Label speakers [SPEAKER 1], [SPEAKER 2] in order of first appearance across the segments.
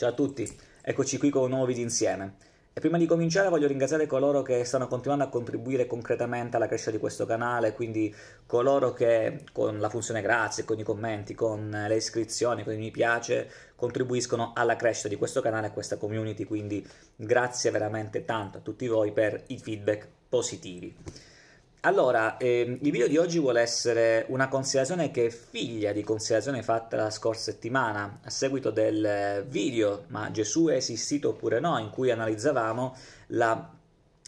[SPEAKER 1] Ciao a tutti, eccoci qui con un nuovo video insieme. E prima di cominciare voglio ringraziare coloro che stanno continuando a contribuire concretamente alla crescita di questo canale, quindi coloro che con la funzione grazie, con i commenti, con le iscrizioni, con i mi piace, contribuiscono alla crescita di questo canale e questa community, quindi grazie veramente tanto a tutti voi per i feedback positivi. Allora, ehm, il video di oggi vuole essere una considerazione che è figlia di considerazione fatta la scorsa settimana a seguito del video Ma Gesù è esistito oppure no? in cui analizzavamo la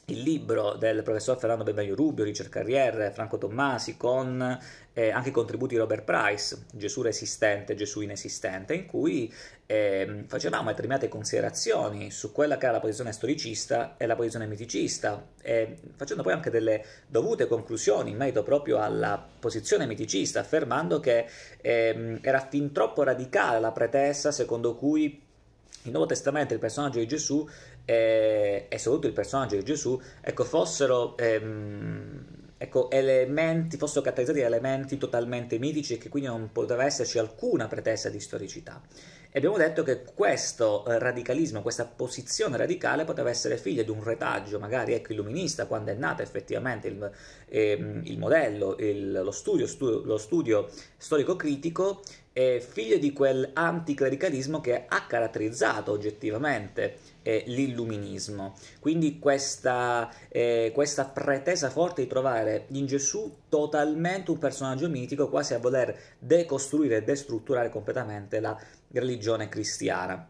[SPEAKER 1] il libro del professor Fernando Benvenuto Rubio, Richard Carrier, Franco Tommasi, con eh, anche i contributi di Robert Price, Gesù resistente, Gesù inesistente, in cui eh, facevamo determinate considerazioni su quella che era la posizione storicista e la posizione miticista, eh, facendo poi anche delle dovute conclusioni in merito proprio alla posizione miticista, affermando che ehm, era fin troppo radicale la pretesa secondo cui il Nuovo Testamento, il personaggio di Gesù, eh, e soprattutto il personaggio di Gesù, ecco, fossero ehm, ecco, elementi, fossero caratterizzati da elementi totalmente mitici e che quindi non poteva esserci alcuna pretesa di storicità. E abbiamo detto che questo radicalismo, questa posizione radicale poteva essere figlia di un retaggio, magari ecco illuminista, quando è nato effettivamente il, ehm, il modello, il, lo studio, stu, lo studio storico-critico, eh, figlio di quel anticlericalismo che ha caratterizzato oggettivamente eh, l'illuminismo. Quindi questa, eh, questa, pretesa forte di trovare in Gesù totalmente un personaggio mitico, quasi a voler decostruire e destrutturare completamente la religione cristiana.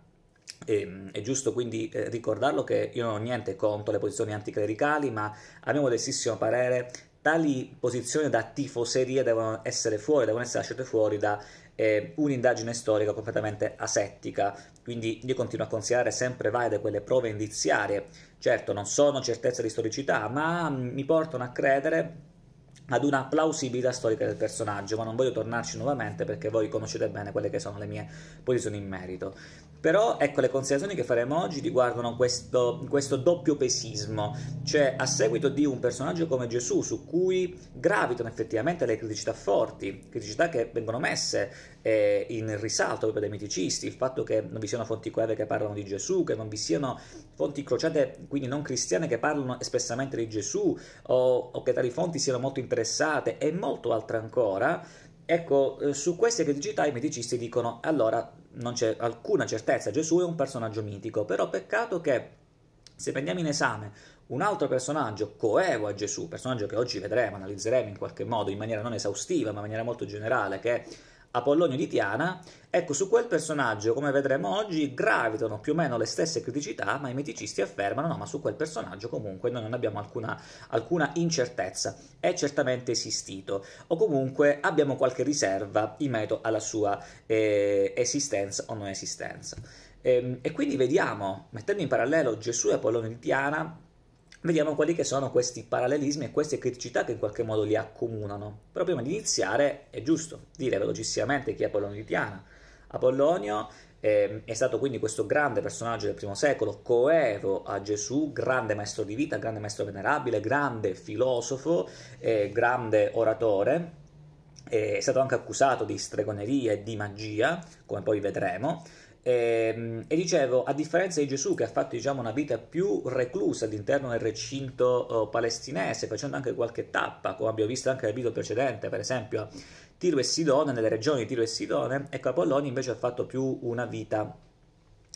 [SPEAKER 1] E, mm, è giusto quindi eh, ricordarlo che io non ho niente contro le posizioni anticlericali, ma a mio modestissimo parere tali posizioni da tifoseria devono essere fuori, devono essere lasciate fuori da eh, un'indagine storica completamente asettica, quindi io continuo a considerare sempre valide quelle prove indiziarie, certo non sono certezze di storicità, ma mi portano a credere ad una plausibilità storica del personaggio, ma non voglio tornarci nuovamente perché voi conoscete bene quelle che sono le mie posizioni in merito. Però ecco le considerazioni che faremo oggi riguardano questo, questo doppio pesismo, cioè a seguito di un personaggio come Gesù su cui gravitano effettivamente le criticità forti, criticità che vengono messe eh, in risalto proprio dai miticisti, il fatto che non vi siano fonti coeve che parlano di Gesù, che non vi siano fonti crociate, quindi non cristiane, che parlano espressamente di Gesù o, o che tali fonti siano molto interessate e molto altro ancora Ecco, eh, su queste criticità i meticisti dicono allora non c'è alcuna certezza, Gesù è un personaggio mitico, però peccato che se prendiamo in esame un altro personaggio coevo a Gesù, personaggio che oggi vedremo, analizzeremo in qualche modo, in maniera non esaustiva, ma in maniera molto generale, che è Apollonio di Tiana, ecco su quel personaggio, come vedremo oggi, gravitano più o meno le stesse criticità, ma i meticisti affermano no, ma su quel personaggio comunque noi non abbiamo alcuna, alcuna incertezza, è certamente esistito, o comunque abbiamo qualche riserva in merito alla sua eh, esistenza o non esistenza. E, ehm, e quindi vediamo, mettendo in parallelo Gesù e Apollonio di Tiana, vediamo quali che sono questi parallelismi e queste criticità che in qualche modo li accomunano. Però prima di iniziare è giusto dire velocissimamente chi è Apollonio di Tiana. Apollonio eh, è stato quindi questo grande personaggio del primo secolo, coevo a Gesù, grande maestro di vita, grande maestro venerabile, grande filosofo, eh, grande oratore, eh, è stato anche accusato di stregoneria e di magia, come poi vedremo, e, ehm, e, dicevo, a differenza di Gesù che ha fatto diciamo, una vita più reclusa all'interno del recinto uh, palestinese, facendo anche qualche tappa, come abbiamo visto anche nel video precedente, per esempio a Tiro e Sidone, nelle regioni di Tiro e Sidone, ecco Apollonio invece ha fatto più una vita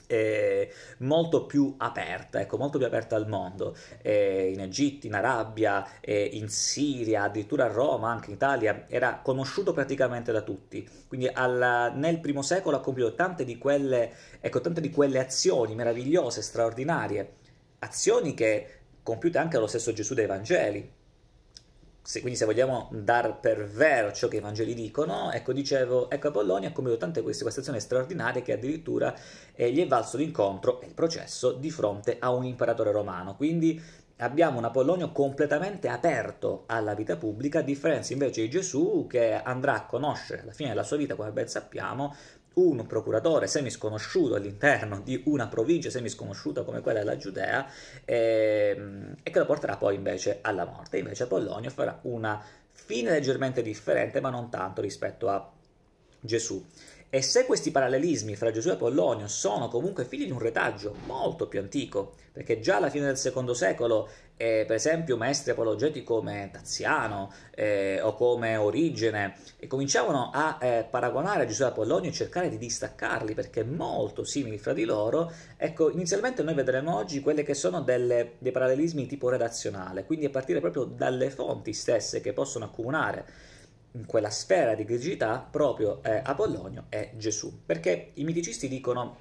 [SPEAKER 1] eh, molto più aperta, ecco, molto più aperta al mondo. Eh, in Egitto, in Arabia, eh, in Siria, addirittura a Roma, anche in Italia, era conosciuto praticamente da tutti. Quindi alla, nel primo secolo ha compiuto tante di, quelle, ecco, tante di quelle azioni meravigliose, straordinarie, azioni che compiute anche dallo stesso Gesù dei Vangeli se, quindi se vogliamo dar per vero ciò che i Vangeli dicono, ecco dicevo, ecco Apollonia ha compiuto tante queste queste straordinarie che addirittura eh, gli è valso l'incontro e il processo di fronte a un imperatore romano. Quindi abbiamo un Apollonio completamente aperto alla vita pubblica, a differenza invece di Gesù che andrà a conoscere alla fine della sua vita, come ben sappiamo, un procuratore semisconosciuto all'interno di una provincia semisconosciuta come quella della Giudea e, ehm, e che lo porterà poi invece alla morte. Invece Apollonio farà una fine leggermente differente ma non tanto rispetto a Gesù. E se questi parallelismi fra Gesù e Apollonio sono comunque figli di un retaggio molto più antico, perché già alla fine del secondo secolo, eh, per esempio, maestri apologeti come Taziano eh, o come Origene eh, cominciavano a eh, paragonare Gesù e Apollonio e cercare di distaccarli perché molto simili fra di loro, ecco, inizialmente noi vedremo oggi quelli che sono delle, dei parallelismi di tipo redazionale, quindi a partire proprio dalle fonti stesse che possono accumulare quella sfera di grigità proprio eh, Apollonio e Gesù. Perché i miticisti dicono,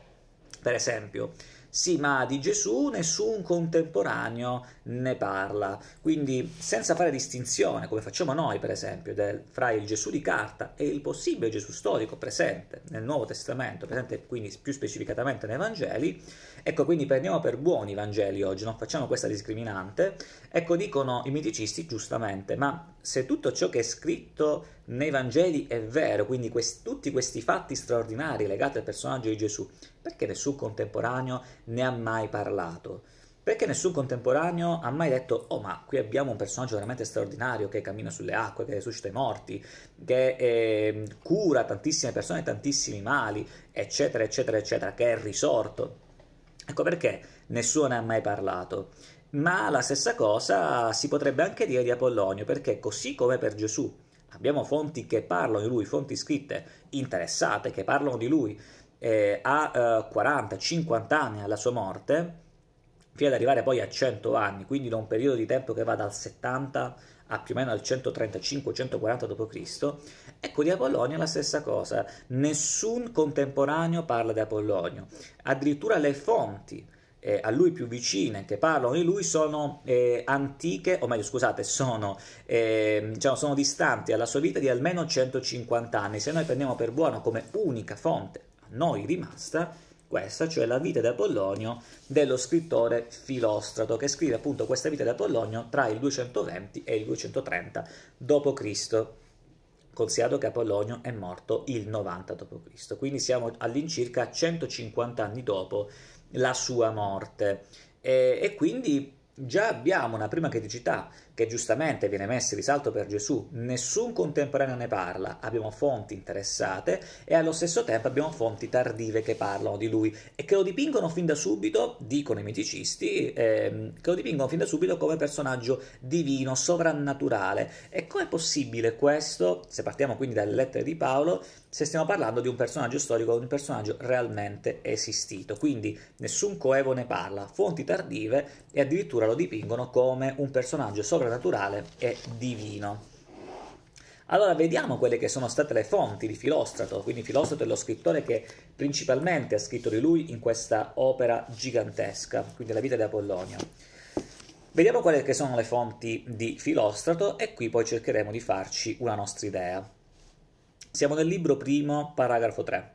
[SPEAKER 1] per esempio, sì, ma di Gesù nessun contemporaneo ne parla, quindi senza fare distinzione, come facciamo noi per esempio, del, fra il Gesù di carta e il possibile Gesù storico presente nel Nuovo Testamento, presente quindi più specificatamente nei Vangeli, ecco quindi prendiamo per buoni i Vangeli oggi, non facciamo questa discriminante, ecco dicono i miticisti giustamente, ma se tutto ciò che è scritto nei Vangeli è vero, quindi quest tutti questi fatti straordinari legati al personaggio di Gesù, perché nessun contemporaneo ne ha mai parlato? Perché nessun contemporaneo ha mai detto, oh ma qui abbiamo un personaggio veramente straordinario che cammina sulle acque, che risuscita i morti, che eh, cura tantissime persone, tantissimi mali, eccetera, eccetera, eccetera, che è risorto. Ecco perché nessuno ne ha mai parlato. Ma la stessa cosa si potrebbe anche dire di Apollonio, perché così come per Gesù abbiamo fonti che parlano di lui, fonti scritte interessate che parlano di lui eh, a eh, 40-50 anni alla sua morte, fino ad arrivare poi a 100 anni, quindi da un periodo di tempo che va dal 70 a più o meno al 135-140 d.C., ecco di Apollonio la stessa cosa, nessun contemporaneo parla di Apollonio, addirittura le fonti eh, a lui più vicine, che parlano di lui, sono eh, antiche, o meglio scusate, sono, eh, diciamo, sono distanti alla sua vita di almeno 150 anni. Se noi prendiamo per buono come unica fonte a noi rimasta, questa, cioè la vita di Apollonio dello scrittore Filostrato, che scrive appunto questa vita di Apollonio tra il 220 e il 230 d.C., considerato che Apollonio è morto il 90 d.C., quindi siamo all'incirca 150 anni dopo la sua morte. E, e quindi già abbiamo una prima criticità che giustamente viene messa in risalto per Gesù, nessun contemporaneo ne parla, abbiamo fonti interessate e allo stesso tempo abbiamo fonti tardive che parlano di lui e che lo dipingono fin da subito, dicono i miticisti, eh, che lo dipingono fin da subito come personaggio divino, sovrannaturale. E com'è possibile questo, se partiamo quindi dalle lettere di Paolo, se stiamo parlando di un personaggio storico, di un personaggio realmente esistito. Quindi nessun coevo ne parla, fonti tardive e addirittura lo dipingono come un personaggio sovrannaturale e divino. Allora vediamo quelle che sono state le fonti di Filostrato, quindi Filostrato è lo scrittore che principalmente ha scritto di lui in questa opera gigantesca, quindi la vita di Apollonio. Vediamo quelle che sono le fonti di Filostrato e qui poi cercheremo di farci una nostra idea. Siamo nel libro primo, paragrafo 3.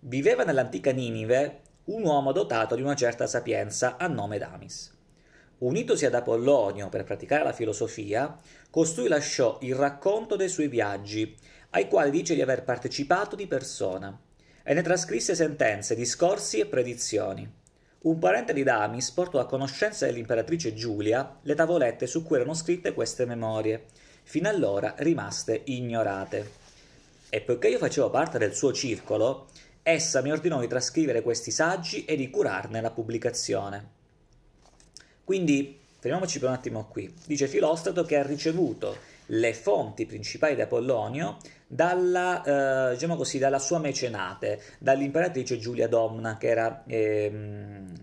[SPEAKER 1] Viveva nell'antica Ninive un uomo dotato di una certa sapienza a nome d'Amis. Unitosi ad Apollonio per praticare la filosofia, costui lasciò il racconto dei suoi viaggi, ai quali dice di aver partecipato di persona, e ne trascrisse sentenze, discorsi e predizioni. Un parente di Damis portò a conoscenza dell'imperatrice Giulia le tavolette su cui erano scritte queste memorie, fino allora rimaste ignorate e poiché io facevo parte del suo circolo, essa mi ordinò di trascrivere questi saggi e di curarne la pubblicazione. Quindi, fermiamoci per un attimo qui. Dice Filostrato che ha ricevuto le fonti principali di Apollonio dalla, eh, diciamo così, dalla sua mecenate, dall'imperatrice Giulia Domna, che era eh,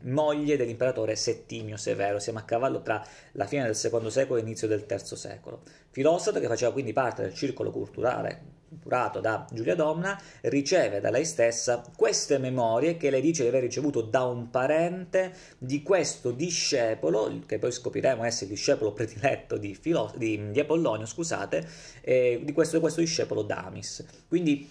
[SPEAKER 1] moglie dell'imperatore Settimio Severo, siamo a cavallo tra la fine del secondo secolo e l'inizio del terzo secolo. Filostrato che faceva quindi parte del circolo culturale curato da Giulia Domna, riceve da lei stessa queste memorie che le dice di aver ricevuto da un parente di questo discepolo, che poi scopriremo essere il discepolo prediletto di, Filo- di, di Apollonio, scusate, eh, di questo, questo discepolo Damis. Quindi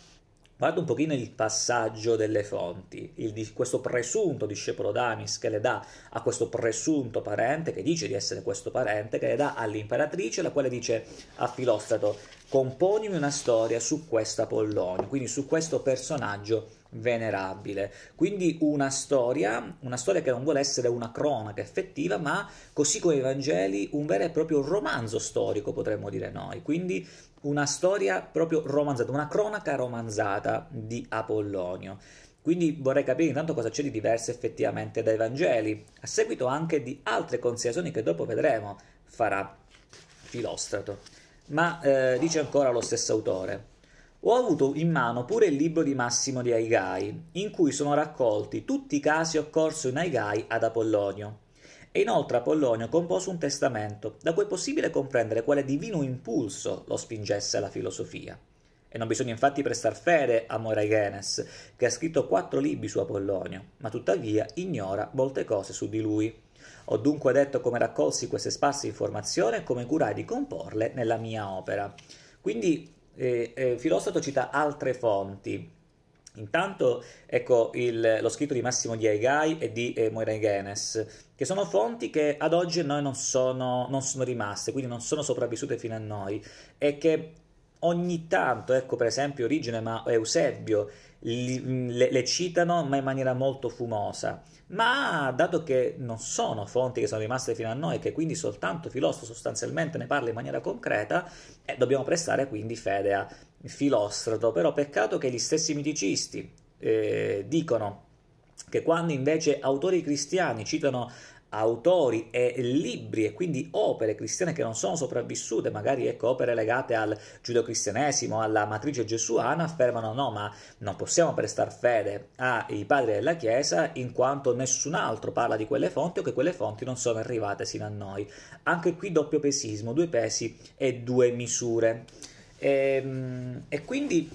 [SPEAKER 1] Guarda un pochino il passaggio delle fonti, il, questo presunto discepolo d'Amis che le dà a questo presunto parente, che dice di essere questo parente, che le dà all'imperatrice, la quale dice a Filostrato, componimi una storia su questo Apollonio, quindi su questo personaggio venerabile. Quindi una storia, una storia che non vuole essere una cronaca effettiva, ma così come i Vangeli, un vero e proprio romanzo storico, potremmo dire noi. Quindi una storia proprio romanzata, una cronaca romanzata di Apollonio. Quindi vorrei capire intanto cosa c'è di diverso effettivamente dai Vangeli, a seguito anche di altre considerazioni che dopo vedremo farà Filostrato ma eh, dice ancora lo stesso autore. Ho avuto in mano pure il libro di Massimo di Aigai, in cui sono raccolti tutti i casi occorsi in Aigai ad Apollonio. E inoltre Apollonio compose un testamento, da cui è possibile comprendere quale divino impulso lo spingesse alla filosofia. E non bisogna infatti prestar fede a Moraigenes, che ha scritto quattro libri su Apollonio, ma tuttavia ignora molte cose su di lui. Ho dunque detto come raccolsi queste sparse informazioni e come curai di comporle nella mia opera. Quindi eh, eh, Filostrato cita altre fonti. Intanto ecco il, lo scritto di Massimo di Aigai e di eh, Moiregenes, che sono fonti che ad oggi noi non sono, non sono rimaste, quindi non sono sopravvissute fino a noi, e che ogni tanto, ecco per esempio Origene ma Eusebio, li, le, le, citano ma in maniera molto fumosa ma dato che non sono fonti che sono rimaste fino a noi e che quindi soltanto Filosto sostanzialmente ne parla in maniera concreta, eh, dobbiamo prestare quindi fede a Filostrato, però peccato che gli stessi miticisti eh, dicono che quando invece autori cristiani citano autori e libri e quindi opere cristiane che non sono sopravvissute, magari ecco, opere legate al giudeo-cristianesimo, alla matrice gesuana, affermano no, ma non possiamo prestare fede ai padri della Chiesa in quanto nessun altro parla di quelle fonti o che quelle fonti non sono arrivate sino a noi. Anche qui doppio pesismo, due pesi e due misure. E, ehm, e quindi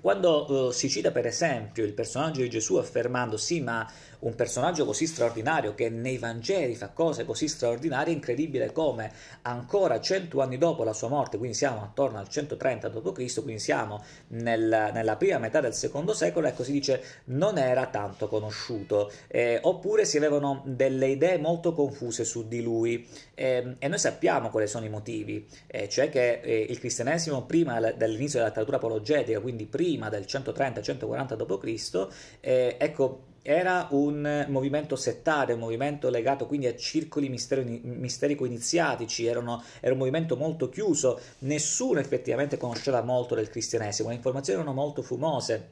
[SPEAKER 1] quando uh, si cita per esempio il personaggio di Gesù affermando sì ma un personaggio così straordinario che nei Vangeli fa cose così straordinarie, incredibile come ancora 100 anni dopo la sua morte, quindi siamo attorno al 130 d.C., quindi siamo nel, nella prima metà del secondo secolo, ecco si dice non era tanto conosciuto, eh, oppure si avevano delle idee molto confuse su di lui eh, e noi sappiamo quali sono i motivi, eh, cioè che eh, il cristianesimo prima dell'inizio della letteratura apologetica, quindi prima del 130-140 d.C., eh, ecco era un movimento settario, un movimento legato quindi a circoli misteri- misterico-iniziatici, era, era un movimento molto chiuso, nessuno effettivamente conosceva molto del cristianesimo, le informazioni erano molto fumose,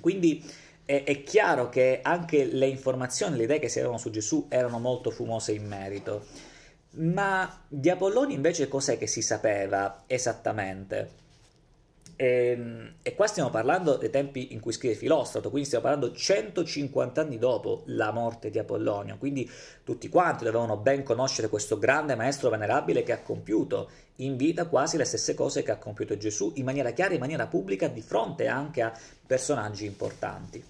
[SPEAKER 1] quindi è, è chiaro che anche le informazioni, le idee che si avevano su Gesù erano molto fumose in merito. Ma di Apolloni invece cos'è che si sapeva esattamente? E, ehm, e, qua stiamo parlando dei tempi in cui scrive Filostrato, quindi stiamo parlando 150 anni dopo la morte di Apollonio, quindi tutti quanti dovevano ben conoscere questo grande maestro venerabile che ha compiuto in vita quasi le stesse cose che ha compiuto Gesù, in maniera chiara, in maniera pubblica, di fronte anche a personaggi importanti.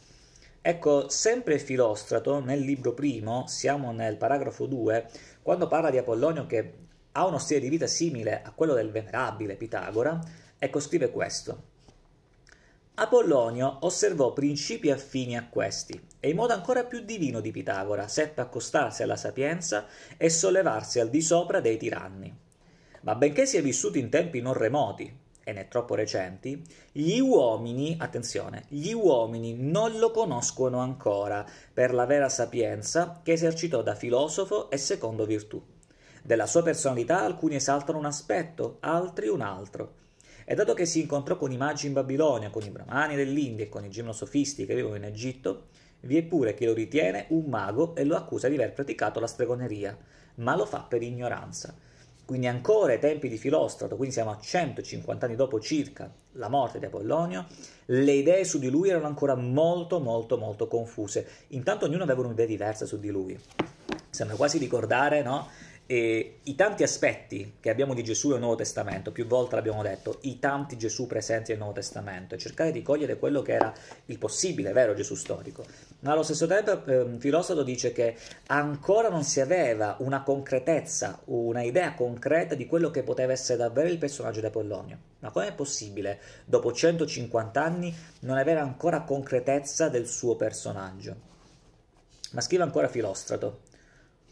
[SPEAKER 1] Ecco, sempre Filostrato, nel libro primo, siamo nel paragrafo 2, quando parla di Apollonio che ha uno stile di vita simile a quello del venerabile Pitagora, Ecco, scrive questo. Apollonio osservò principi affini a questi e in modo ancora più divino di Pitagora seppe accostarsi alla sapienza e sollevarsi al di sopra dei tiranni. Ma benché sia vissuto in tempi non remoti e né troppo recenti, gli uomini, attenzione, gli uomini non lo conoscono ancora per la vera sapienza che esercitò da filosofo e secondo virtù. Della sua personalità alcuni esaltano un aspetto, altri un altro e dato che si incontrò con i magi in Babilonia, con i bramani dell'India e con i gimnosofisti che vivono in Egitto, vi è pure chi lo ritiene un mago e lo accusa di aver praticato la stregoneria, ma lo fa per ignoranza. Quindi ancora ai tempi di Filostrato, quindi siamo a 150 anni dopo circa la morte di Apollonio, le idee su di lui erano ancora molto molto molto confuse. Intanto ognuno aveva un'idea diversa su di lui. Sembra quasi ricordare, no? E I tanti aspetti che abbiamo di Gesù nel Nuovo Testamento, più volte l'abbiamo detto, i tanti Gesù presenti nel Nuovo Testamento, e cercare di cogliere quello che era il possibile, vero Gesù storico. Ma allo stesso tempo eh, Filosodo dice che ancora non si aveva una concretezza, una idea concreta di quello che poteva essere davvero il personaggio di Apollonio. Ma com'è possibile, dopo 150 anni, non avere ancora concretezza del suo personaggio? Ma scrive ancora Filostrato.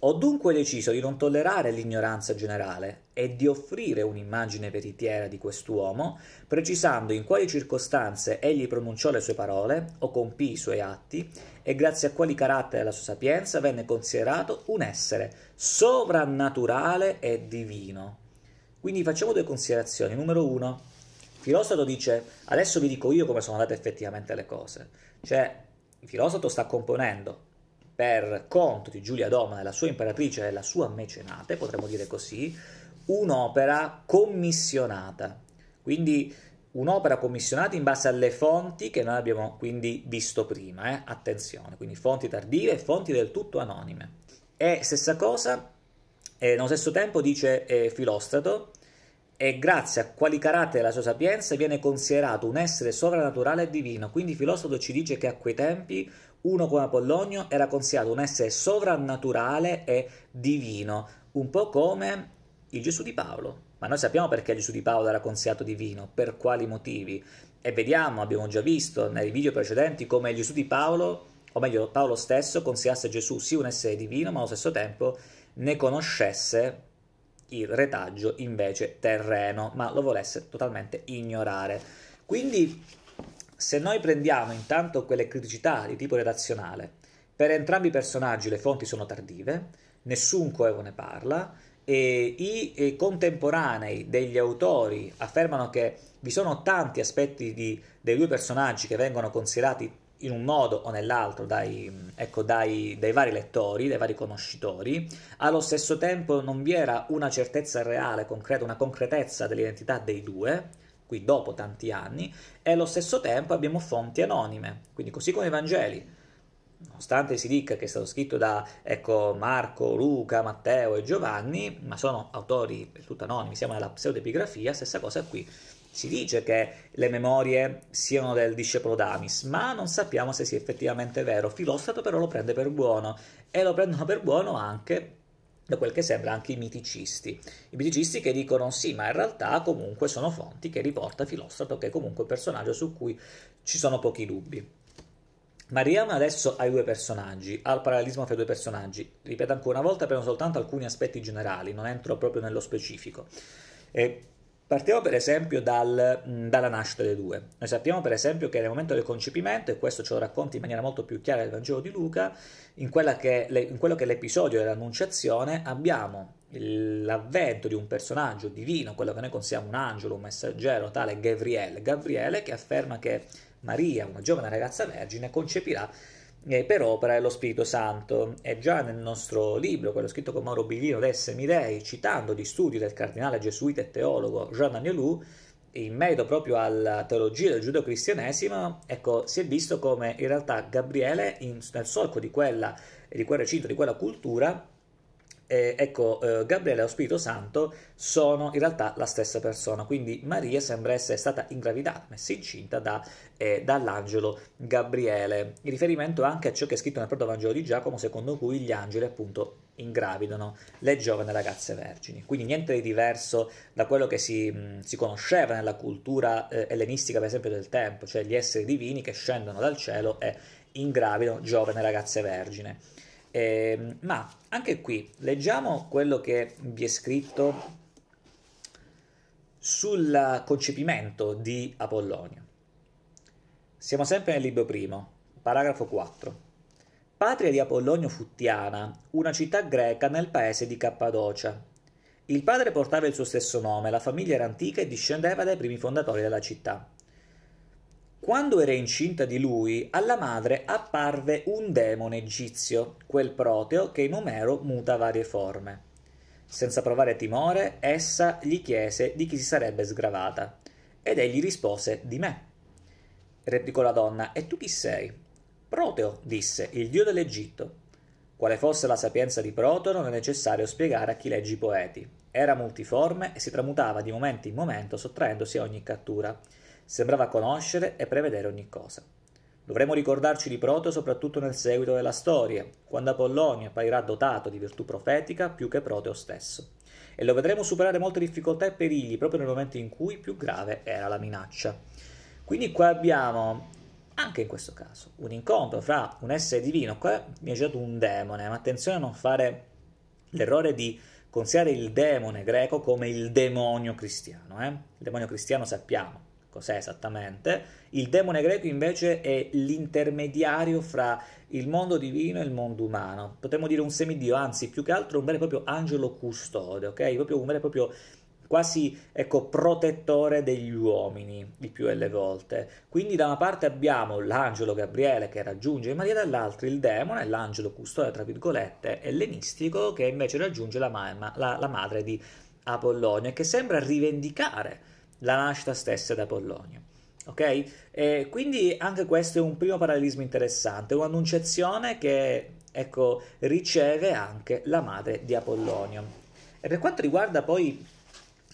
[SPEAKER 1] Ho dunque deciso di non tollerare l'ignoranza generale e di offrire un'immagine veritiera di quest'uomo, precisando in quali circostanze egli pronunciò le sue parole o compì i suoi atti e grazie a quali caratteri la sua sapienza venne considerato un essere sovrannaturale e divino. Quindi facciamo due considerazioni. Numero uno, Filostrato dice adesso vi dico io come sono andate effettivamente le cose. Cioè, Filostrato sta componendo per conto di Giulia Domana, la sua imperatrice e la sua mecenate, potremmo dire così, un'opera commissionata. Quindi un'opera commissionata in base alle fonti che noi abbiamo quindi visto prima, eh? attenzione, quindi fonti tardive e fonti del tutto anonime. E stessa cosa, eh, nello stesso tempo dice eh, Filostrato, e grazie a quali caratteri della sua sapienza viene considerato un essere sovrannaturale e divino. Quindi Filostrato ci dice che a quei tempi uno come Apollonio era considerato un essere sovrannaturale e divino, un po' come il Gesù di Paolo. Ma noi sappiamo perché Gesù di Paolo era considerato divino, per quali motivi. E vediamo, abbiamo già visto nei video precedenti come Gesù di Paolo, o meglio Paolo stesso, considerasse Gesù sì un essere divino, ma allo stesso tempo ne conoscesse il retaggio invece terreno, ma lo volesse totalmente ignorare. Quindi se noi prendiamo intanto quelle criticità di tipo redazionale, per entrambi i personaggi le fonti sono tardive, nessun coevo ne parla, e i, i contemporanei degli autori affermano che vi sono tanti aspetti di, dei due personaggi che vengono considerati in un modo o nell'altro dai, ecco, dai, dai, vari lettori, dai vari conoscitori, allo stesso tempo non vi era una certezza reale, concreta, una concretezza dell'identità dei due, qui dopo tanti anni, e allo stesso tempo abbiamo fonti anonime, quindi così come i Vangeli. Nonostante si dica che è stato scritto da ecco, Marco, Luca, Matteo e Giovanni, ma sono autori del tutto anonimi, siamo nella pseudepigrafia, stessa cosa qui. Si dice che le memorie siano del discepolo d'Amis, ma non sappiamo se sia effettivamente vero. Filostrato però lo prende per buono e lo prendono per buono anche da quel che sembra anche i miticisti. I miticisti che dicono sì, ma in realtà comunque sono fonti che riporta Filostrato, che è comunque un personaggio su cui ci sono pochi dubbi. Ma arriviamo adesso ai due personaggi, al parallelismo fra i due personaggi. Ripeto ancora una volta, prendo soltanto alcuni aspetti generali, non entro proprio nello specifico. E Partiamo per esempio dal, mm, dalla nascita dei due. Noi sappiamo per esempio che nel momento del concepimento, e questo ce lo racconti in maniera molto più chiara il Vangelo di Luca, in, che, in quello che è l'episodio dell'Annunciazione abbiamo l'avvento di un personaggio divino, quello che noi consideriamo un angelo, un messaggero, tale Gabriele, Gabriele che afferma che Maria, una giovane ragazza vergine, concepirà eh, per opera dello Spirito Santo. E già nel nostro libro, quello scritto con Mauro Biglino, Desse Mirei, citando gli studi del cardinale gesuita e teologo Jean Agnelou, in merito proprio alla teologia del giudeo-cristianesimo, ecco, si è visto come in realtà Gabriele, in, nel solco di, quella, di quel recinto, di quella cultura, eh, ecco, eh, Gabriele e lo Spirito Santo sono in realtà la stessa persona, quindi Maria sembra essere stata ingravidata, messa incinta da, eh, dall'angelo Gabriele, in riferimento anche a ciò che è scritto nel proto Vangelo di Giacomo, secondo cui gli angeli appunto ingravidano le giovani ragazze vergini. Quindi niente di diverso da quello che si, mh, si conosceva nella cultura eh, ellenistica, per esempio, del tempo, cioè gli esseri divini che scendono dal cielo e ingravidano giovani ragazze vergini. Eh, ma anche qui leggiamo quello che vi è scritto sul concepimento di Apollonio. Siamo sempre nel libro primo, paragrafo 4. Patria di Apollonio fu Tiana, una città greca nel paese di Cappadocia. Il padre portava il suo stesso nome, la famiglia era antica e discendeva dai primi fondatori della città. Quando era incinta di lui, alla madre apparve un demone egizio, quel proteo che in Omero muta varie forme. Senza provare timore, essa gli chiese di chi si sarebbe sgravata, ed egli rispose di me. Replicò la donna, e tu chi sei? Proteo, disse, il dio dell'Egitto. Quale fosse la sapienza di Proteo non è necessario spiegare a chi legge i poeti. Era multiforme e si tramutava di momento in momento sottraendosi a ogni cattura sembrava conoscere e prevedere ogni cosa. Dovremmo ricordarci di Proteo soprattutto nel seguito della storia, quando Apollonio apparirà dotato di virtù profetica più che Proteo stesso. E lo vedremo superare molte difficoltà e perigli proprio nel momento in cui più grave era la minaccia. Quindi qua abbiamo, anche in questo caso, un incontro fra un essere divino, qua mi è girato un demone, ma attenzione a non fare l'errore di considerare il demone greco come il demonio cristiano. Eh? Il demonio cristiano sappiamo cos'è esattamente. Il demone greco invece è l'intermediario fra il mondo divino e il mondo umano. Potremmo dire un semidio, anzi più che altro un vero e proprio angelo custode, ok? Proprio un vero e proprio quasi ecco, protettore degli uomini il più delle volte. Quindi da una parte abbiamo l'angelo Gabriele che raggiunge Maria, dall'altra il demone, l'angelo custode tra virgolette ellenistico che invece raggiunge la, ma la, la madre di Apollonio e che sembra rivendicare la nascita stessa da Apollonio. Ok? E quindi anche questo è un primo parallelismo interessante, un'annunciazione che ecco, riceve anche la madre di Apollonio. E per quanto riguarda poi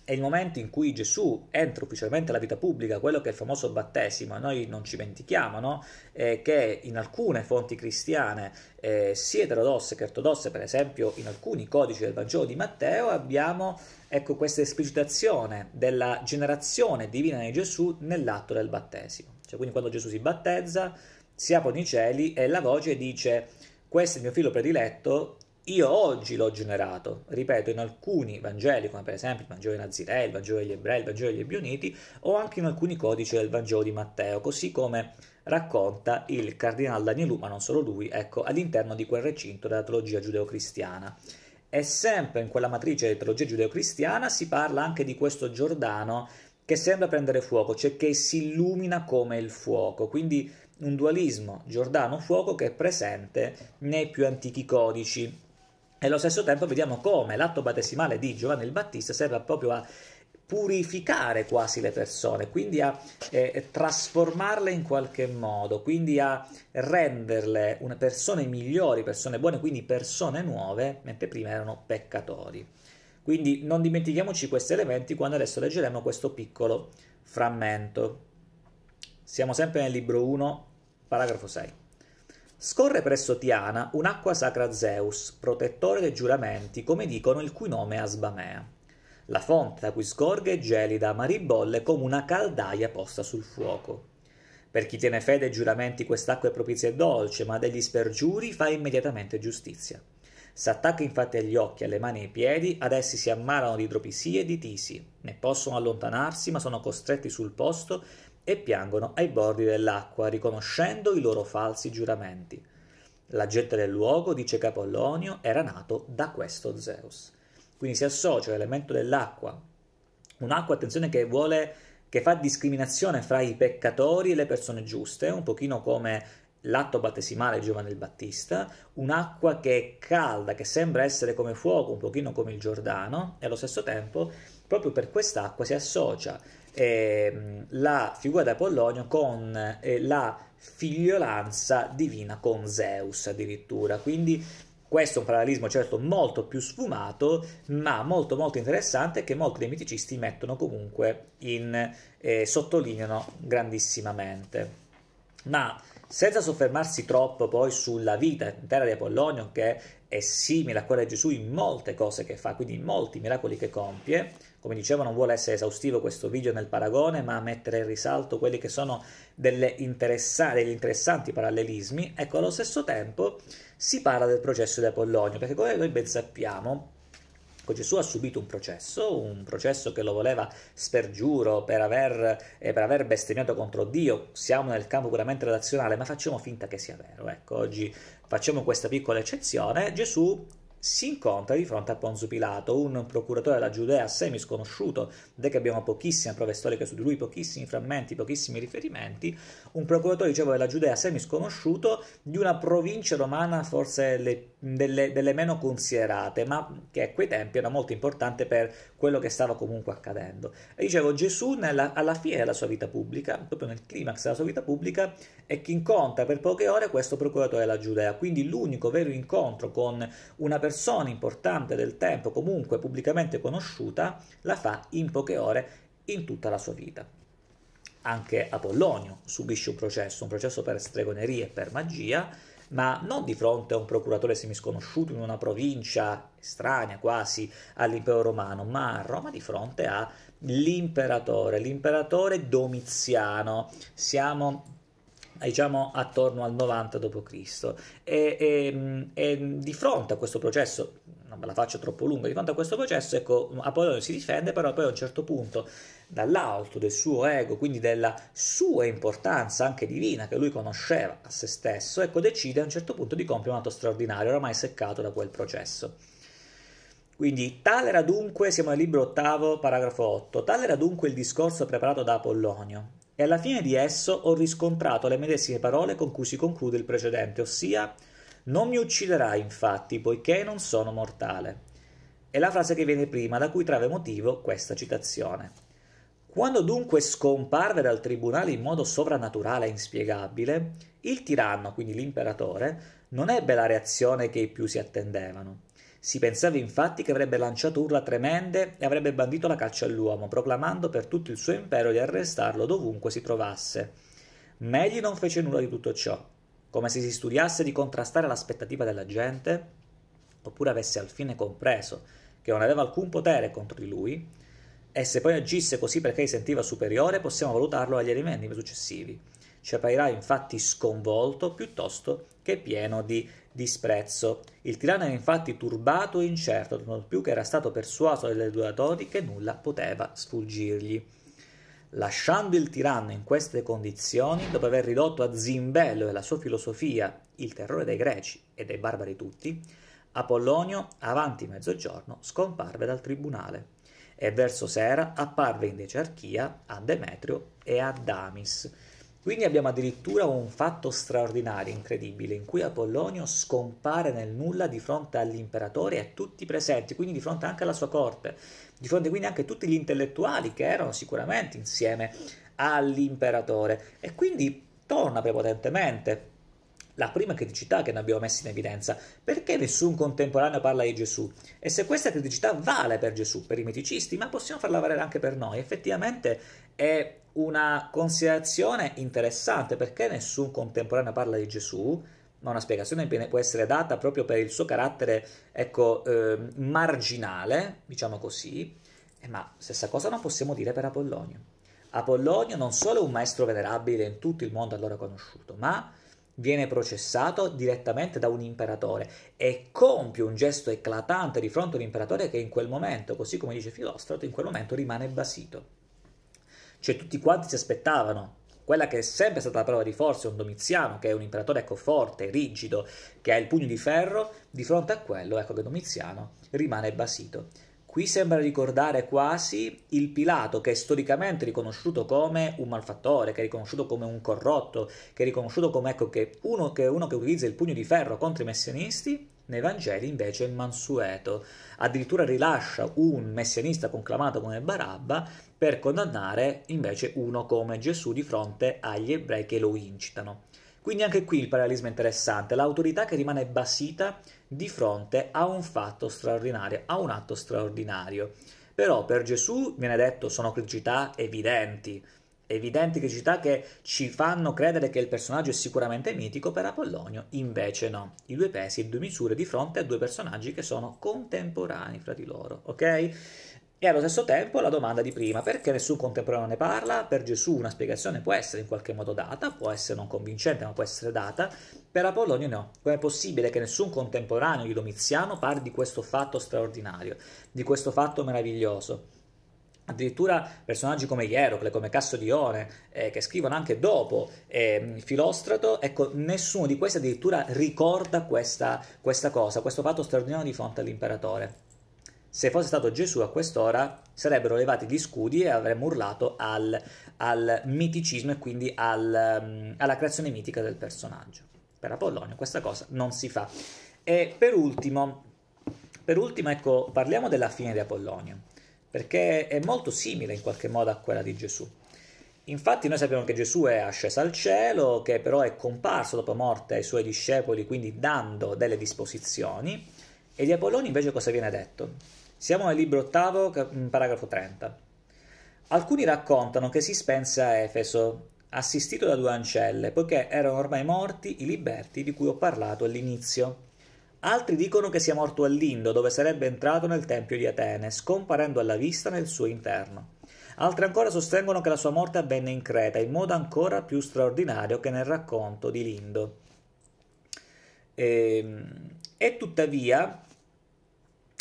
[SPEAKER 1] è il momento in cui Gesù entra ufficialmente alla vita pubblica, quello che è il famoso battesimo, noi non ci dimentichiamo no? eh, che in alcune fonti cristiane, eh, sia eterodosse che ortodosse, per esempio in alcuni codici del Vangelo di Matteo, abbiamo ecco, questa esplicitazione della generazione divina di Gesù nell'atto del battesimo. Cioè, quindi quando Gesù si battezza, si aprono i cieli e la voce dice questo è il mio figlio prediletto io oggi l'ho generato, ripeto, in alcuni Vangeli, come per esempio il Vangelo di Nazirei, il Vangelo degli Ebrei, il Vangelo degli Ebioniti, o anche in alcuni codici del Vangelo di Matteo, così come racconta il cardinale Danielu, ma non solo lui, ecco, all'interno di quel recinto della teologia giudeo-cristiana. E sempre in quella matrice di teologia giudeo-cristiana si parla anche di questo Giordano che sembra prendere fuoco, cioè che si illumina come il fuoco, quindi un dualismo Giordano-fuoco che è presente nei più antichi codici e allo stesso tempo vediamo come l'atto battesimale di Giovanni il Battista serve proprio a purificare quasi le persone, quindi a eh, trasformarle in qualche modo, quindi a renderle persone migliori, persone buone, quindi persone nuove, mentre prima erano peccatori. Quindi non dimentichiamoci questi elementi quando adesso leggeremo questo piccolo frammento. Siamo sempre nel libro 1, paragrafo 6. Scorre presso Tiana un'acqua sacra Zeus, protettore dei giuramenti, come dicono il cui nome è Asbamea. La fonte da cui scorge è gelida, ma ribolle come una caldaia posta sul fuoco. Per chi tiene fede ai giuramenti quest'acqua è propizia e dolce, ma degli spergiuri fa immediatamente giustizia. S'attacca infatti agli occhi, alle mani e ai piedi, ad essi si ammalano di idropisie e di tisi, ne possono allontanarsi, ma sono costretti sul posto e piangono ai bordi dell'acqua, riconoscendo i loro falsi giuramenti. La gente del luogo dice Capollonio, era nato da questo Zeus. Quindi si associa l'elemento dell'acqua, un'acqua, attenzione, che vuole che fa discriminazione fra i peccatori e le persone giuste, un pochino come l'atto battesimale di Giovanni il Battista, un'acqua che è calda, che sembra essere come fuoco, un pochino come il Giordano, e allo stesso tempo, proprio per quest'acqua si associa eh, la figura di Apollonio con eh, la figliolanza divina con Zeus addirittura, quindi questo è un parallelismo certo molto più sfumato, ma molto molto interessante che molti dei miticisti mettono comunque in eh, sottolineano grandissimamente. Ma senza soffermarsi troppo poi sulla vita intera di Apollonio che è simile a quella di Gesù in molte cose che fa, quindi in molti miracoli che compie, come dicevo non vuole essere esaustivo questo video nel paragone, ma mettere in risalto quelli che sono delle interessa- degli interessanti parallelismi. Ecco, allo stesso tempo si parla del processo di Apollonio, perché come noi ben sappiamo, ecco, Gesù ha subito un processo, un processo che lo voleva spergiuro per aver, eh, per aver, bestemmiato contro Dio. Siamo nel campo puramente relazionale, ma facciamo finta che sia vero. Ecco, oggi facciamo questa piccola eccezione. Gesù si incontra di fronte a Ponzo Pilato, un procuratore della Giudea semi sconosciuto, da che abbiamo pochissime prove storiche su di lui, pochissimi frammenti, pochissimi riferimenti, un procuratore, dicevo, della Giudea semi sconosciuto di una provincia romana forse le più delle, delle meno considerate, ma che a quei tempi era molto importante per quello che stava comunque accadendo. E dicevo, Gesù nella, alla fine della sua vita pubblica, proprio nel climax della sua vita pubblica, è chi incontra per poche ore questo procuratore della Giudea, quindi l'unico vero incontro con una persona importante del tempo, comunque pubblicamente conosciuta, la fa in poche ore in tutta la sua vita. Anche Apollonio subisce un processo, un processo per stregoneria e per magia, ma non di fronte a un procuratore semisconosciuto in una provincia estranea quasi all'impero romano, ma a Roma di fronte all'imperatore, l'imperatore domiziano. Siamo diciamo attorno al 90 d.C. E, e, e, di fronte a questo processo, non me la faccio troppo lunga, di fronte a questo processo, ecco, Apollo si difende, però poi a un certo punto dall'alto del suo ego, quindi della sua importanza anche divina che lui conosceva a se stesso, ecco, decide a un certo punto di compiere un atto straordinario, oramai seccato da quel processo. Quindi tale era dunque, siamo nel libro ottavo, paragrafo 8, tale era dunque il discorso preparato da Apollonio, e alla fine di esso ho riscontrato le medesime parole con cui si conclude il precedente, ossia non mi ucciderai infatti, poiché non sono mortale. È la frase che viene prima, da cui trave motivo questa citazione. Quando dunque scomparve dal tribunale in modo sovrannaturale e inspiegabile, il tiranno, quindi l'imperatore, non ebbe la reazione che i più si attendevano. Si pensava infatti che avrebbe lanciato urla tremende e avrebbe bandito la caccia all'uomo, proclamando per tutto il suo impero di arrestarlo dovunque si trovasse. Ma egli non fece nulla di tutto ciò, come se si studiasse di contrastare l'aspettativa della gente, oppure avesse al fine compreso che non aveva alcun potere contro di lui, e se poi agisse così perché si sentiva superiore, possiamo valutarlo agli elementi successivi ci apparirà infatti sconvolto piuttosto che pieno di disprezzo. Il tiranno era infatti turbato e incerto, non più che era stato persuaso due duratori che nulla poteva sfuggirgli. Lasciando il tiranno in queste condizioni, dopo aver ridotto a zimbello e la sua filosofia il terrore dei greci e dei barbari tutti, Apollonio, avanti mezzogiorno, scomparve dal tribunale e verso sera apparve in dicearchia a Demetrio e a Damis quindi abbiamo addirittura un fatto straordinario, incredibile, in cui Apollonio scompare nel nulla di fronte all'imperatore e a tutti i presenti, quindi di fronte anche alla sua corte, di fronte quindi anche a tutti gli intellettuali che erano sicuramente insieme all'imperatore. E quindi torna prepotentemente la prima criticità che ne abbiamo messo in evidenza. Perché nessun contemporaneo parla di Gesù? E se questa criticità vale per Gesù, per i meticisti, ma possiamo farla valere anche per noi. Effettivamente è una considerazione interessante perché nessun contemporaneo parla di Gesù, ma una spiegazione può essere data proprio per il suo carattere, ecco, eh, marginale, diciamo così, eh, ma stessa cosa non possiamo dire per Apollonio. Apollonio non solo è un maestro venerabile in tutto il mondo allora conosciuto, ma viene processato direttamente da un imperatore e compie un gesto eclatante di fronte all'imperatore che in quel momento, così come dice Filostrato, in quel momento rimane basito. Cioè tutti quanti si aspettavano quella che è sempre stata la prova di forza, un Domiziano che è un imperatore ecco, forte, rigido, che ha il pugno di ferro, di fronte a quello ecco, che Domiziano rimane basito. Qui sembra ricordare quasi il Pilato che è storicamente riconosciuto come un malfattore, che è riconosciuto come un corrotto, che è riconosciuto come ecco, che uno, che uno che utilizza il pugno di ferro contro i messianisti, nei Vangeli invece è mansueto, addirittura rilascia un messianista conclamato come Barabba per condannare invece uno come Gesù di fronte agli ebrei che lo incitano. Quindi anche qui il parallelismo è interessante, l'autorità che rimane basita di fronte a un fatto straordinario, a un atto straordinario. Però per Gesù viene detto sono criticità evidenti, evidenti criticità che ci fanno credere che il personaggio è sicuramente mitico, per Apollonio invece no. I due pesi e due misure di fronte a due personaggi che sono contemporanei fra di loro, ok? E allo stesso tempo la domanda di prima, perché nessun contemporaneo ne parla? Per Gesù una spiegazione può essere in qualche modo data, può essere non convincente, ma può essere data. Per Apollonio no. Com'è possibile che nessun contemporaneo di Domiziano parli di questo fatto straordinario, di questo fatto meraviglioso? addirittura personaggi come Ierocle, come Cassodione, eh, che scrivono anche dopo eh, Filostrato, ecco, nessuno di questi addirittura ricorda questa, questa cosa, questo fatto straordinario di fronte all'imperatore. Se fosse stato Gesù a quest'ora sarebbero levati gli scudi e avremmo urlato al, al miticismo e quindi al, mm, alla creazione mitica del personaggio. Per Apollonio questa cosa non si fa. E per ultimo, per ultimo ecco, parliamo della fine di Apollonio perché è molto simile in qualche modo a quella di Gesù. Infatti noi sappiamo che Gesù è asceso al cielo, che però è comparso dopo morte ai suoi discepoli, quindi dando delle disposizioni, e di Apolloni invece cosa viene detto? Siamo nel libro ottavo, mm, paragrafo 30. Alcuni raccontano che si spense a Efeso, assistito da due ancelle, poiché erano ormai morti i liberti di cui ho parlato all'inizio Altri dicono che sia morto a Lindo, dove sarebbe entrato nel tempio di Atene, scomparendo alla vista nel suo interno. Altri ancora sostengono che la sua morte avvenne in Creta, in modo ancora più straordinario che nel racconto di Lindo. E, ehm, e tuttavia,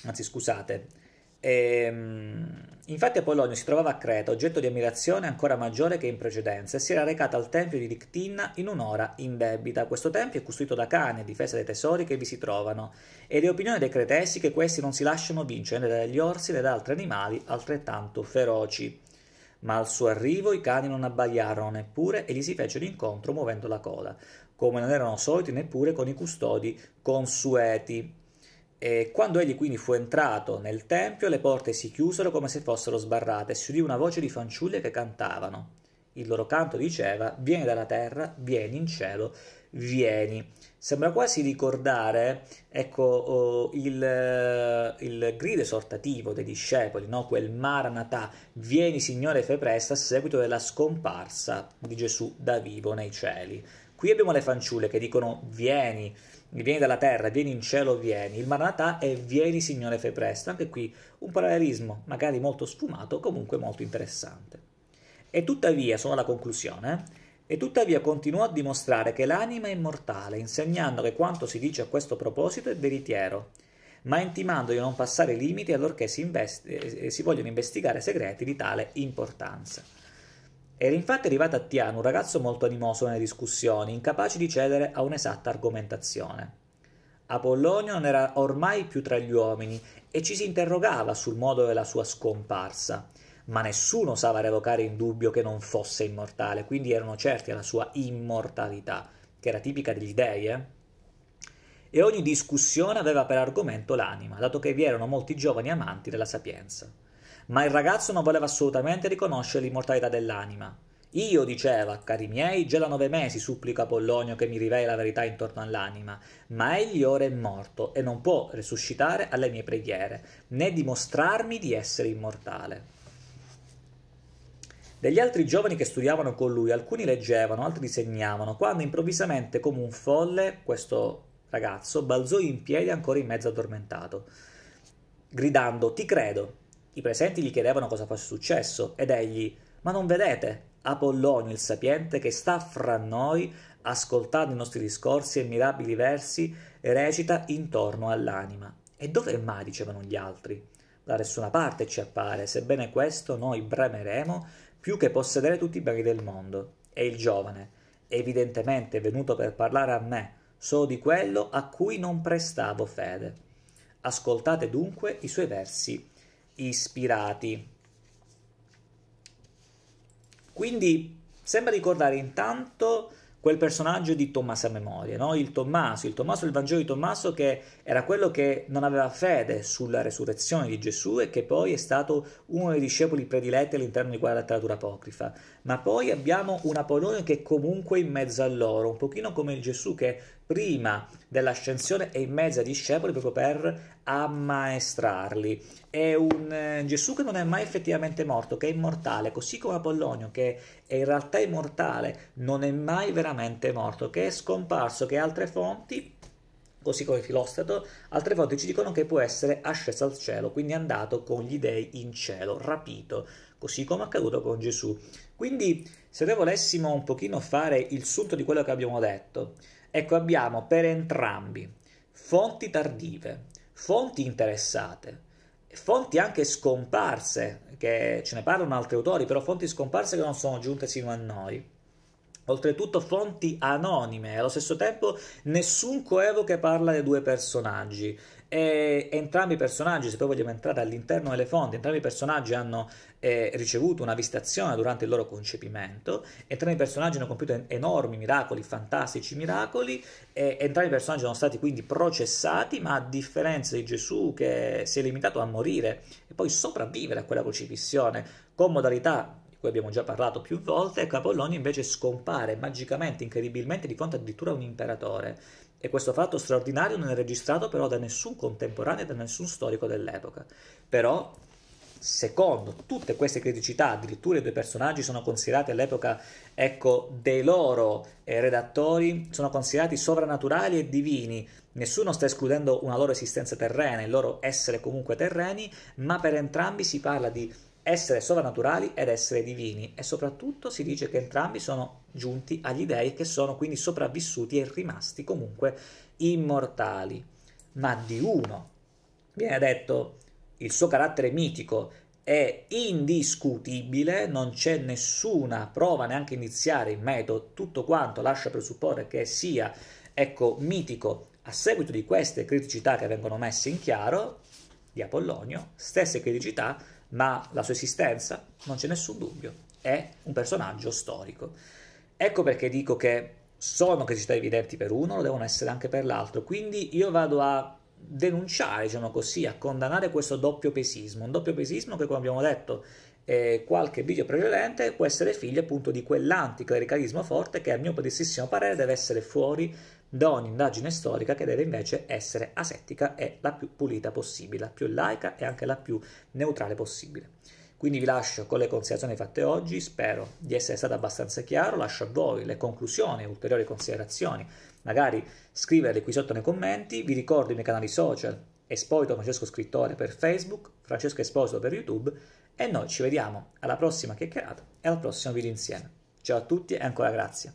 [SPEAKER 1] anzi scusate, e, ehm, Infatti Apollonio si trovava a Creta, oggetto di ammirazione ancora maggiore che in precedenza, e si era recata al tempio di Dictinna in un'ora indebita. Questo tempio è costruito da cani a difesa dei tesori che vi si trovano, ed è opinione dei cretesi che questi non si lasciano vincere né dagli orsi né da altri animali altrettanto feroci. Ma al suo arrivo i cani non abbagliarono neppure e gli si fecero incontro muovendo la coda, come non erano soliti neppure con i custodi consueti. E quando egli quindi fu entrato nel tempio, le porte si chiusero come se fossero sbarrate, e si udì una voce di fanciulle che cantavano. Il loro canto diceva: Vieni dalla terra, vieni in cielo, vieni. Sembra quasi ricordare ecco, oh, il, eh, il, grido esortativo dei discepoli, no? quel Maranatà, vieni Signore, fai presto, a seguito della scomparsa di Gesù da vivo nei cieli. Qui abbiamo le fanciulle che dicono vieni, vieni dalla terra, vieni in cielo, vieni. Il Maranatha è vieni Signore fai presto. Anche qui un parallelismo magari molto sfumato, comunque molto interessante. E tuttavia, sono alla conclusione, e tuttavia continuò a dimostrare che l'anima è immortale, insegnando che quanto si dice a questo proposito è veritiero, ma intimando di non passare limiti allorché si, investi- eh, si vogliono investigare segreti di tale importanza. Era infatti arrivato a Tiano un ragazzo molto animoso nelle discussioni, incapace di cedere a un'esatta argomentazione. Apollonio non era ormai più tra gli uomini e ci si interrogava sul modo della sua scomparsa, ma nessuno osava revocare in dubbio che non fosse immortale, quindi erano certi alla sua immortalità, che era tipica degli dei, eh? E ogni discussione aveva per argomento l'anima, dato che vi erano molti giovani amanti della sapienza ma il ragazzo non voleva assolutamente riconoscere l'immortalità dell'anima. Io diceva, cari miei, già da nove mesi supplico Apollonio che mi riveli la verità intorno all'anima, ma egli ora è morto e non può risuscitare alle mie preghiere, né dimostrarmi di essere immortale. Degli altri giovani che studiavano con lui, alcuni leggevano, altri disegnavano, quando improvvisamente, come un folle, questo ragazzo balzò in piedi ancora in mezzo addormentato, gridando: Ti credo! I presenti gli chiedevano cosa fosse successo ed egli Ma non vedete? Apollonio il sapiente che sta fra noi ascoltando i nostri discorsi e mirabili versi e recita intorno all'anima. E dove mai dicevano gli altri? Da nessuna parte ci appare, sebbene questo noi brameremo più che possedere tutti i beni del mondo. E il giovane, evidentemente venuto per parlare a me, solo di quello a cui non prestavo fede. Ascoltate dunque i suoi versi ispirati. Quindi sembra ricordare intanto quel personaggio di Tommaso a memoria, no? il Tommaso, il Tommaso del Vangelo di Tommaso che era quello che non aveva fede sulla resurrezione di Gesù e che poi è stato uno dei discepoli prediletti all'interno di quella letteratura apocrifa ma poi abbiamo un Apollonio che è comunque in mezzo a loro, un pochino come il Gesù che prima dell'ascensione è in mezzo ai discepoli proprio per ammaestrarli. È un eh, Gesù che non è mai effettivamente morto, che è immortale, così come Apollonio che è in realtà immortale, non è mai veramente morto, che è scomparso, che altre fonti così come Filostrato, altre volte ci dicono che può essere asceso al cielo, quindi andato con gli dei in cielo, rapito, così come è accaduto con Gesù. Quindi se noi volessimo un pochino fare il sunto di quello che abbiamo detto, ecco abbiamo per entrambi fonti tardive, fonti interessate, fonti anche scomparse, che ce ne parlano altri autori, però fonti scomparse che non sono giunte sino a noi oltretutto fonti anonime, allo stesso tempo nessun coevo che parla dei due personaggi. E entrambi i personaggi, se poi vogliamo entrare all'interno delle fonti, entrambi i personaggi hanno eh, ricevuto una vistazione durante il loro concepimento, entrambi i personaggi hanno compiuto enormi miracoli, fantastici miracoli, e entrambi i personaggi sono stati quindi processati, ma a differenza di Gesù che si è limitato a morire e poi sopravvivere a quella crocifissione con modalità cui abbiamo già parlato più volte, Capolonio invece scompare magicamente, incredibilmente di fronte addirittura a un imperatore. E questo fatto straordinario non è registrato però da nessun contemporaneo da nessun storico dell'epoca. Però secondo tutte queste criticità, addirittura i due personaggi sono considerati all'epoca, ecco, dei loro eh, redattori, sono considerati sovrannaturali e divini. Nessuno sta escludendo una loro esistenza terrena, il loro essere comunque terreni, ma per entrambi si parla di essere sovrannaturali ed essere divini e soprattutto si dice che entrambi sono giunti agli dei che sono quindi sopravvissuti e rimasti comunque immortali. Ma di uno viene detto il suo carattere mitico è indiscutibile, non c'è nessuna prova neanche iniziale in merito, tutto quanto lascia presupporre che sia ecco mitico a seguito di queste criticità che vengono messe in chiaro di Apollonio, stesse criticità ma la sua esistenza, non c'è nessun dubbio, è un personaggio storico. Ecco perché dico che sono criticità evidenti per uno, lo devono essere anche per l'altro, quindi io vado a denunciare, diciamo così, a condannare questo doppio pesismo, un doppio pesismo che come abbiamo detto eh, qualche video precedente, può essere figlio appunto di quell'anticlericalismo forte che a mio modestissimo parere deve essere fuori da ogni indagine storica che deve invece essere asettica e la più pulita possibile, la più laica e anche la più neutrale possibile. Quindi vi lascio con le considerazioni fatte oggi, spero di essere stato abbastanza chiaro, lascio a voi le conclusioni, ulteriori considerazioni, magari scriverle qui sotto nei commenti, vi ricordo i miei canali social, Esposito Francesco Scrittore per Facebook, Francesco Esposito per YouTube, e noi ci vediamo alla prossima chiacchierata e al prossimo video insieme. Ciao a tutti e ancora grazie.